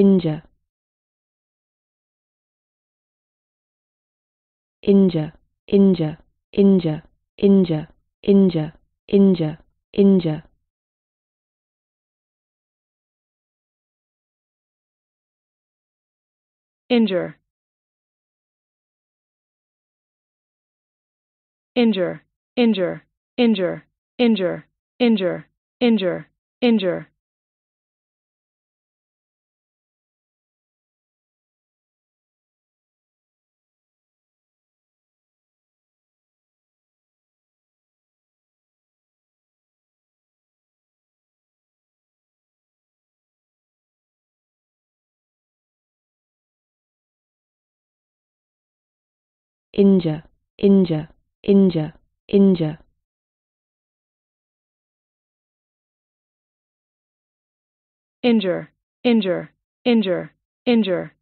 injure injure injure injure injure injure injure injure injure injure injure injure injure injure injure injure, injure, injure, injure. Injure, injure, injure, injure.